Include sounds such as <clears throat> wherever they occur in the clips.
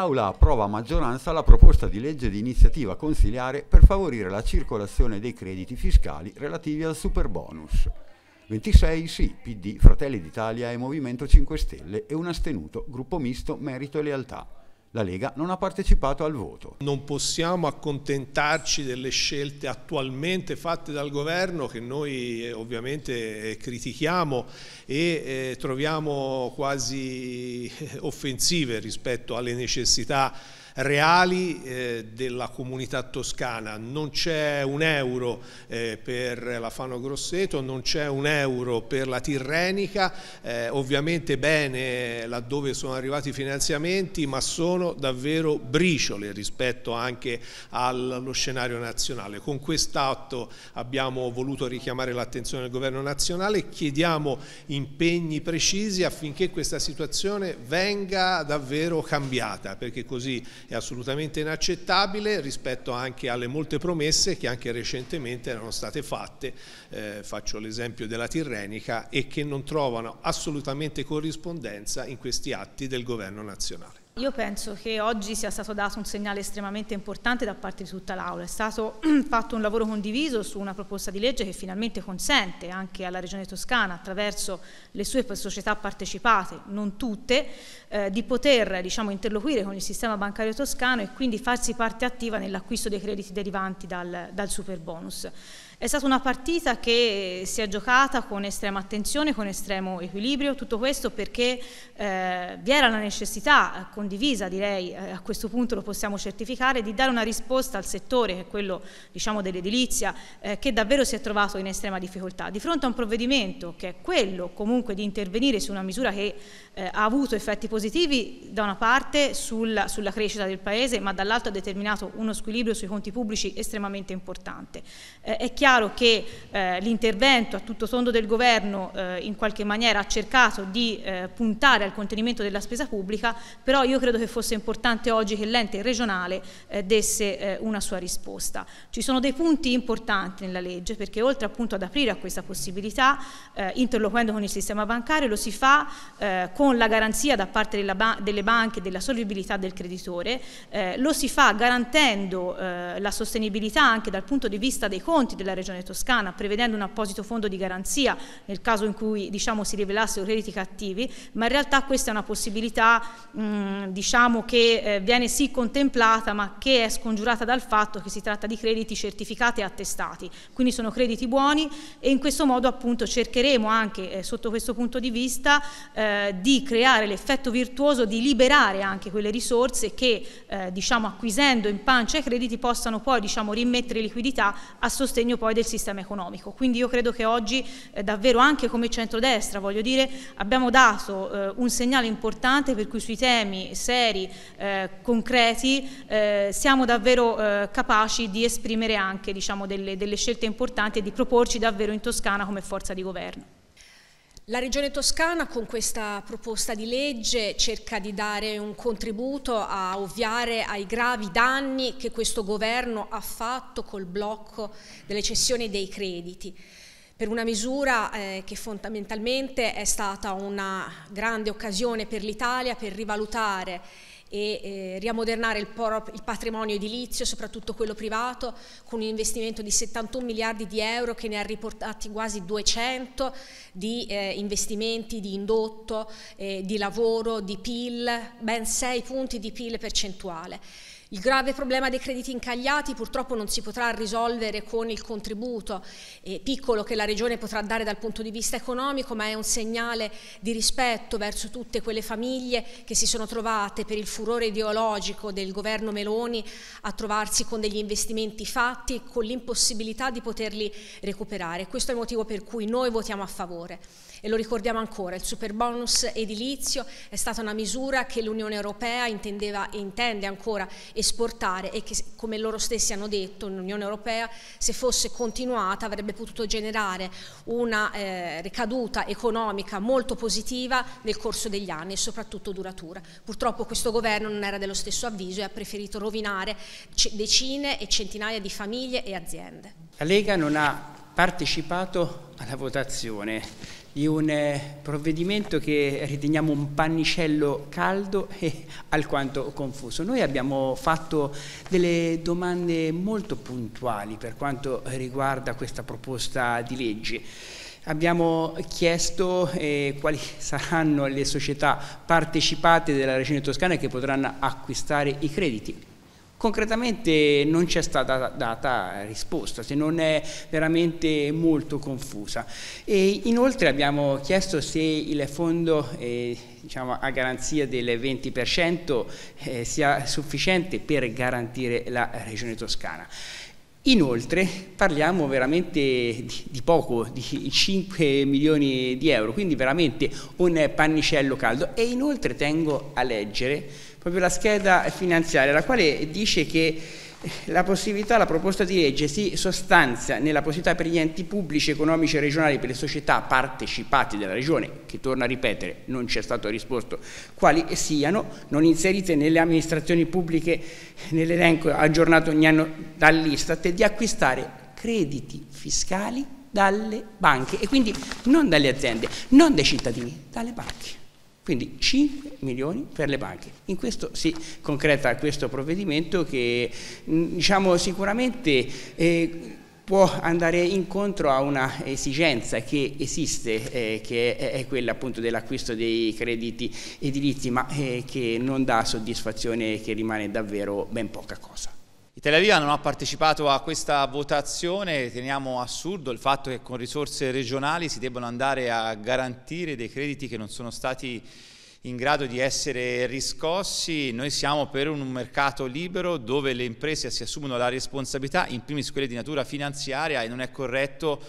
l'Aula approva a maggioranza la proposta di legge di iniziativa consiliare per favorire la circolazione dei crediti fiscali relativi al superbonus. 26 sì, PD, Fratelli d'Italia e Movimento 5 Stelle e un astenuto, gruppo misto Merito e Lealtà la Lega non ha partecipato al voto. Non possiamo accontentarci delle scelte attualmente fatte dal governo che noi eh, ovviamente eh, critichiamo e eh, troviamo quasi offensive rispetto alle necessità reali eh, della comunità toscana, non c'è un euro eh, per la Fano Grosseto, non c'è un euro per la Tirrenica, eh, ovviamente bene laddove sono arrivati i finanziamenti, ma sono davvero briciole rispetto anche allo scenario nazionale. Con quest'atto abbiamo voluto richiamare l'attenzione del governo nazionale, chiediamo impegni precisi affinché questa situazione venga davvero cambiata, perché così è assolutamente inaccettabile rispetto anche alle molte promesse che anche recentemente erano state fatte, eh, faccio l'esempio della Tirrenica, e che non trovano assolutamente corrispondenza in questi atti del governo nazionale. Io penso che oggi sia stato dato un segnale estremamente importante da parte di tutta l'Aula. È stato <clears throat> fatto un lavoro condiviso su una proposta di legge che finalmente consente anche alla Regione Toscana, attraverso le sue società partecipate, non tutte, eh, di poter diciamo, interloquire con il sistema bancario toscano e quindi farsi parte attiva nell'acquisto dei crediti derivanti dal, dal super bonus. È stata una partita che si è giocata con estrema attenzione, con estremo equilibrio, tutto questo perché eh, vi era la necessità condivisa, direi, eh, a questo punto lo possiamo certificare, di dare una risposta al settore, che è quello diciamo, dell'edilizia, eh, che davvero si è trovato in estrema difficoltà. Di fronte a un provvedimento che è quello comunque di intervenire su una misura che eh, ha avuto effetti positivi da una parte sulla, sulla crescita del Paese, ma dall'altra ha determinato uno squilibrio sui conti pubblici estremamente importante. Eh, è chiaro chiaro che eh, l'intervento a tutto tondo del governo eh, in qualche maniera ha cercato di eh, puntare al contenimento della spesa pubblica, però io credo che fosse importante oggi che l'ente regionale eh, desse eh, una sua risposta. Ci sono dei punti importanti nella legge perché oltre appunto ad aprire a questa possibilità, eh, interloquendo con il sistema bancario, lo si fa con la garanzia da parte ba delle banche della solvibilità del creditore, lo si fa garantendo la sostenibilità anche dal punto di vista dei conti della regione Regione Toscana, prevedendo un apposito fondo di garanzia nel caso in cui diciamo, si rivelassero crediti cattivi, ma in realtà questa è una possibilità mh, diciamo, che eh, viene sì contemplata ma che è scongiurata dal fatto che si tratta di crediti certificati e attestati, quindi sono crediti buoni e in questo modo appunto cercheremo anche eh, sotto questo punto di vista eh, di creare l'effetto virtuoso di liberare anche quelle risorse che eh, diciamo, acquisendo in pancia i crediti possano poi diciamo, rimettere liquidità a sostegno poi poi del sistema economico. Quindi io credo che oggi eh, davvero anche come centrodestra, voglio dire, abbiamo dato eh, un segnale importante per cui sui temi seri, eh, concreti, eh, siamo davvero eh, capaci di esprimere anche diciamo, delle, delle scellte importanti e di proporci davvero in Toscana come forza di governo. La Regione Toscana con questa proposta di legge cerca di dare un contributo a ovviare ai gravi danni che questo governo ha fatto col blocco delle cessioni dei crediti per una misura eh, che fondamentalmente è stata una grande occasione per l'Italia per rivalutare e eh, riamodernare il, il, patrimonio edilizio, soprattutto quello privato, con un investimento di 71 miliardi di euro che ne ha riportati quasi 200 di eh, investimenti di indotto, eh, di lavoro, di PIL, ben 6 punti di PIL percentuale. Il grave problema dei crediti incagliati purtroppo non si potrà risolvere con il contributo eh, piccolo che la Regione potrà dare dal punto di vista economico, ma è un segnale di rispetto verso tutte quelle famiglie che si sono trovate per il furore ideologico del governo Meloni a trovarsi con degli investimenti fatti con l'impossibilità di poterli recuperare. Questo è il motivo per cui noi votiamo a favore. E lo ricordiamo ancora, il super bonus edilizio è stata una misura che l'Unione Europea intendeva e intende ancora esportare e che, come loro stessi hanno detto, l'Unione Europea, se fosse continuata, avrebbe potuto generare una eh, ricaduta economica molto positiva nel corso degli anni e soprattutto duratura. Purtroppo questo governo non era dello stesso avviso e ha preferito rovinare decine e centinaia di famiglie e aziende. La Lega non ha partecipato alla votazione di un eh, provvedimento che riteniamo un pannicello caldo e <laughs> alquanto confuso. Noi abbiamo fatto delle domande molto puntuali per quanto riguarda questa proposta di legge. Abbiamo chiesto eh, quali <laughs> saranno le società partecipate della Regione Toscana che potranno acquistare i crediti concretamente non c'è stata data risposta, se non è veramente molto confusa. E inoltre abbiamo chiesto se il fondo eh, diciamo, a garanzia del 20% eh, sia sufficiente per garantire la Regione Toscana. Inoltre parliamo veramente di, poco, di 5 milioni di euro, quindi veramente un pannicello caldo e inoltre tengo a leggere proprio la scheda finanziaria, la quale dice che la possibilità, la proposta di legge si sostanzia nella possibilità per gli enti pubblici, economici e regionali, per le società partecipate della Regione, che torno a ripetere, non ci è stato risposto quali siano, non inserite nelle amministrazioni pubbliche nell'elenco aggiornato ogni anno dall'Istat, di acquistare crediti fiscali dalle banche e quindi non dalle aziende, non dai cittadini, dalle banche. Quindi 5 milioni per le banche. In questo si concreta questo provvedimento che mm, diciamo, sicuramente eh, può andare incontro a una esigenza che esiste, eh, che è quella appunto dell'acquisto dei crediti edilizi, ma eh, che non dà soddisfazione, e che rimane davvero ben poca cosa. I Tel Aviv non ha partecipato a questa votazione, teniamo assurdo il fatto che con risorse regionali si debbano andare a garantire dei crediti che non sono stati in grado di essere riscossi. Noi siamo per un mercato libero dove le imprese si assumono la responsabilità, in primis quelle di natura finanziaria, e non è corretto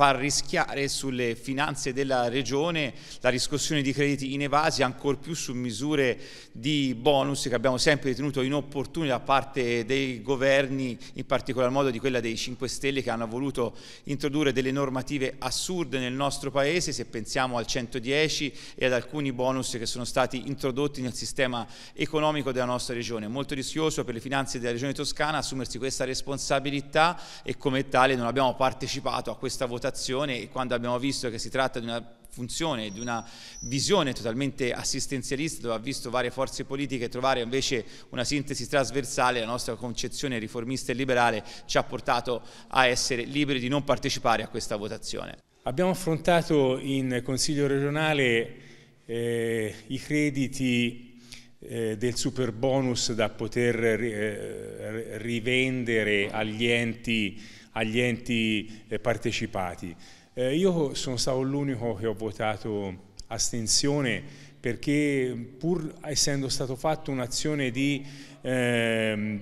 far rischiare sulle finanze della Regione la riscossione di crediti inevasi ancor più su misure di bonus che abbiamo sempre ritenuto inopportune da parte dei governi, in particolar modo di quella dei 5 Stelle che hanno voluto introdurre delle normative assurde nel nostro Paese, se pensiamo al 110 e ad alcuni bonus che sono stati introdotti nel sistema economico della nostra Regione. È molto rischioso per le finanze della Regione Toscana assumersi questa responsabilità e come tale non abbiamo partecipato a questa votazione valutazione e quando abbiamo visto che si tratta di una funzione, di una visione totalmente assistenzialista dove ha visto varie forze politiche trovare invece una sintesi trasversale, la nostra concezione riformista e liberale ci ha portato a essere liberi di non partecipare a questa votazione. Abbiamo affrontato in Consiglio regionale eh, i crediti eh, del super bonus da poter eh, rivendere agli enti agli enti eh, partecipati. Eh, io sono stato l'unico che ho votato astensione perché pur essendo stato fatto un'azione di, eh,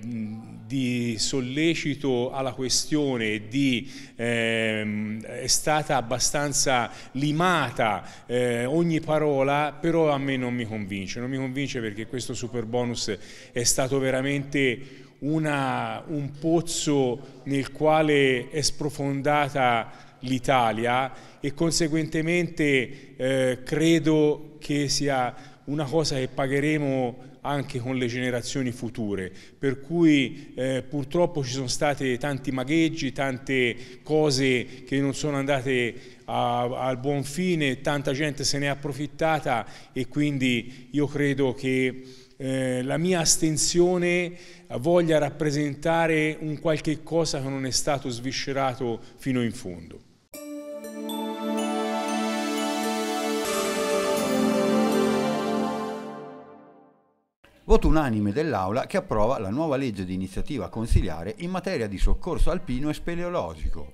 di, sollecito alla questione, di, eh, è stata abbastanza limata eh, ogni parola, però a me non mi convince, non mi convince perché questo super bonus è stato veramente una, un pozzo nel quale è sprofondata l'Italia e conseguentemente eh, credo che sia una cosa che pagheremo anche con le generazioni future, per cui eh, purtroppo ci sono stati tanti magheggi, tante cose che non sono andate al buon fine, tanta gente se ne è approfittata e quindi io credo che eh, la mia astensione voglia rappresentare un qualche cosa che non è stato sviscerato fino in fondo. Voto unanime dell'Aula che approva la nuova legge di iniziativa consiliare in materia di soccorso alpino e speleologico.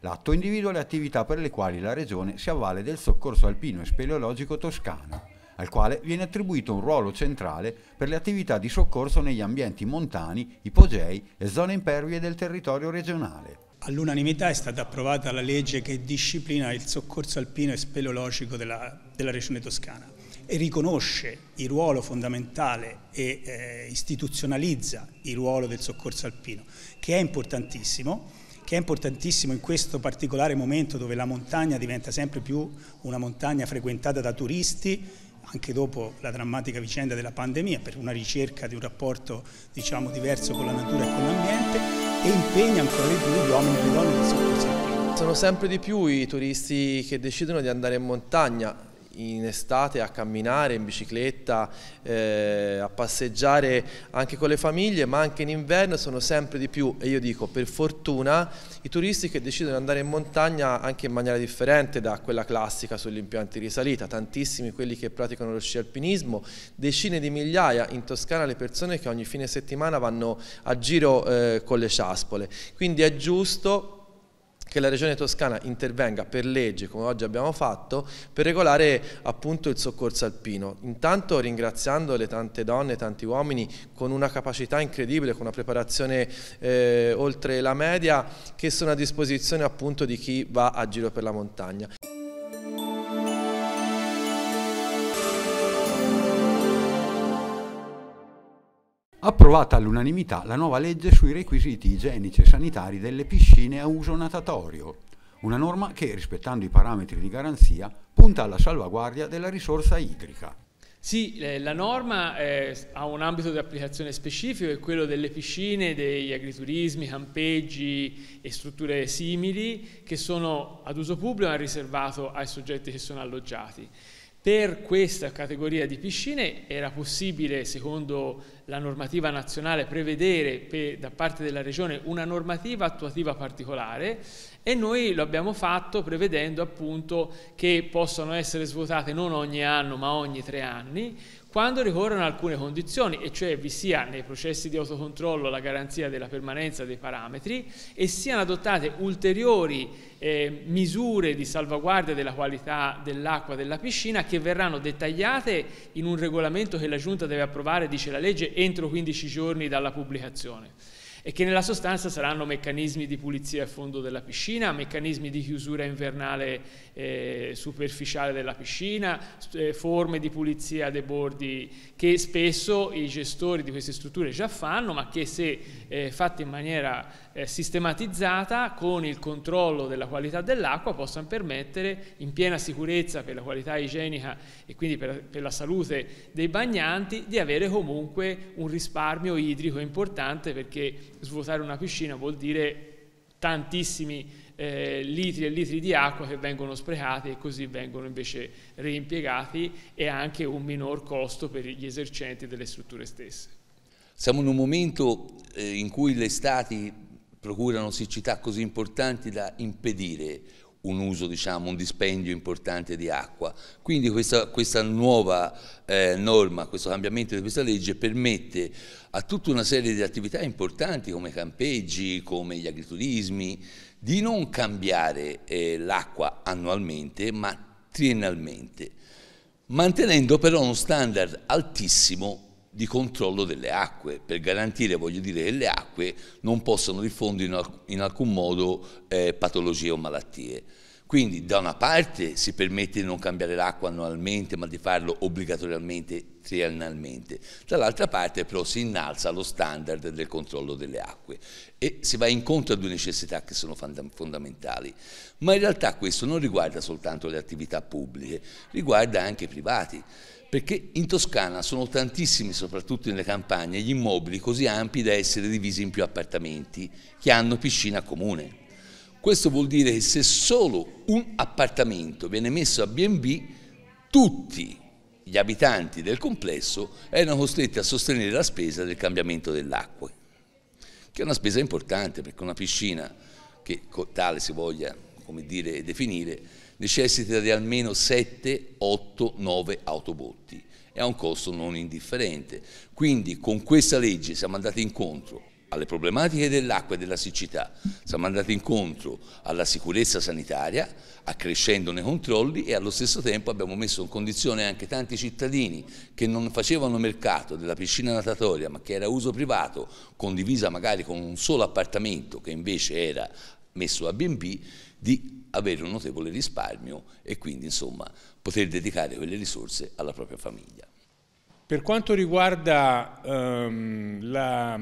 L'atto individua le attività per le quali la Regione si avvale del soccorso alpino e speleologico toscano al quale viene attribuito un ruolo centrale per le attività di soccorso negli ambienti montani, ipogei e zone impervie del territorio regionale. All'unanimità è stata approvata la legge che disciplina il soccorso alpino e speleologico della, della regione toscana e riconosce il ruolo fondamentale e eh, istituzionalizza il ruolo del soccorso alpino, che è importantissimo che è importantissimo in questo particolare momento dove la montagna diventa sempre più una montagna frequentata da turisti anche dopo la drammatica vicenda della pandemia, per una ricerca di un rapporto diciamo, diverso con la natura e con l'ambiente e impegna ancora di più gli uomini e le donne del soccorso. Sono sempre di più i turisti che decidono di andare in montagna, in estate a camminare in bicicletta, eh, a passeggiare anche con le famiglie, ma anche in inverno sono sempre di più e io dico per fortuna i turisti che decidono di andare in montagna anche in maniera differente da quella classica sugli impianti di risalita, tantissimi quelli che praticano lo sci alpinismo, decine di migliaia in Toscana le persone che ogni fine settimana vanno a giro eh, con le ciaspole, quindi è giusto che la Regione Toscana intervenga per legge, come oggi abbiamo fatto, per regolare appunto il soccorso alpino. Intanto ringraziando le tante donne, tanti uomini con una capacità incredibile, con una preparazione eh, oltre la media, che sono a disposizione appunto di chi va a giro per la montagna. approvata all'unanimità la nuova legge sui requisiti igienici e sanitari delle piscine a uso natatorio, una norma che, rispettando i parametri di garanzia, punta alla salvaguardia della risorsa idrica. Sì, eh, la norma eh, ha un ambito di applicazione specifico, è quello delle piscine, degli agriturismi, campeggi e strutture simili che sono ad uso pubblico ma riservato ai soggetti che sono alloggiati. Per questa categoria di piscine era possibile, secondo la normativa nazionale, prevedere per, da parte della Regione una normativa attuativa particolare e noi lo abbiamo fatto prevedendo appunto che possano essere svuotate non ogni anno ma ogni tre anni quando ricorrono alcune condizioni, e cioè vi sia nei processi di autocontrollo la garanzia della permanenza dei parametri e siano adottate ulteriori eh, misure di salvaguardia della qualità dell'acqua della piscina che verranno dettagliate in un regolamento che la Giunta deve approvare, dice la legge, entro 15 giorni dalla pubblicazione e che nella sostanza saranno meccanismi di pulizia a fondo della piscina, meccanismi di chiusura invernale eh, superficiale della piscina, eh, forme di pulizia dei bordi che spesso i gestori di queste strutture già fanno, ma che se eh, fatte in maniera eh, sistematizzata con il controllo della qualità dell'acqua possano permettere in piena sicurezza per la qualità igienica e quindi per, per la salute dei bagnanti di avere comunque un risparmio idrico importante perché svuotare una piscina vuol dire tantissimi eh, litri e litri di acqua che vengono sprecati e così vengono invece reimpiegati e anche un minor costo per gli esercenti delle strutture stesse. Siamo in un momento eh, in cui le stati procurano siccità così importanti da impedire un uso, diciamo, un dispendio importante di acqua. Quindi questa, questa nuova eh, norma, questo cambiamento di questa legge permette a tutta una serie di attività importanti come i campeggi, come gli agriturismi, di non cambiare eh, l'acqua annualmente ma triennalmente, mantenendo però uno standard altissimo di controllo delle acque, per garantire voglio dire, che le acque non possano diffondere in, alcun modo eh, patologie o malattie. Quindi da una parte si permette di non cambiare l'acqua annualmente, ma di farlo obbligatoriamente triennalmente, dall'altra parte però si innalza lo standard del controllo delle acque e si va incontro a due necessità che sono fondamentali. Ma in realtà questo non riguarda soltanto le attività pubbliche, riguarda anche i privati perché in Toscana sono tantissimi, soprattutto nelle campagne, gli immobili così ampi da essere divisi in più appartamenti che hanno piscina comune. Questo vuol dire che se solo un appartamento viene messo a B&B, tutti gli abitanti del complesso erano costretti a sostenere la spesa del cambiamento dell'acqua, che è una spesa importante perché una piscina, che tale si voglia dire, definire, necessita di almeno 7, 8, 9 autobotti e ha un costo non indifferente. Quindi con questa legge siamo andati incontro alle problematiche dell'acqua e della siccità, siamo andati incontro alla sicurezza sanitaria, accrescendone i controlli e allo stesso tempo abbiamo messo in condizione anche tanti cittadini che non facevano mercato della piscina natatoria ma che era uso privato, condivisa magari con un solo appartamento che invece era messo a B&B, di avere un notevole risparmio e quindi insomma poter dedicare quelle risorse alla propria famiglia. Per quanto riguarda ehm, la,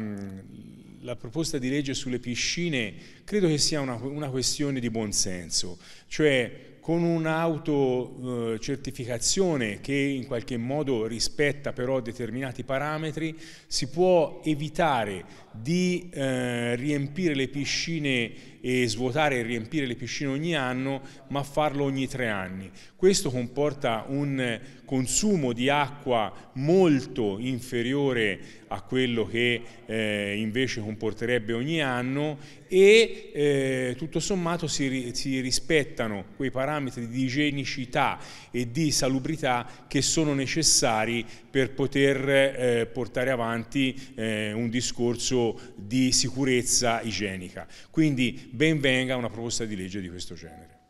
la proposta di legge sulle piscine credo che sia una, una questione di buonsenso, cioè con un'autocertificazione eh, che in qualche modo rispetta però determinati parametri si può evitare di eh, riempire le piscine e svuotare e riempire le piscine ogni anno ma farlo ogni tre anni. Questo comporta un consumo di acqua molto inferiore a quello che eh, invece comporterebbe ogni anno e eh, tutto sommato si, si rispettano quei parametri parametri di igienicità e di salubrità che sono necessari per poter eh, portare avanti eh, un discorso di sicurezza igienica. Quindi ben venga una proposta di legge di questo genere.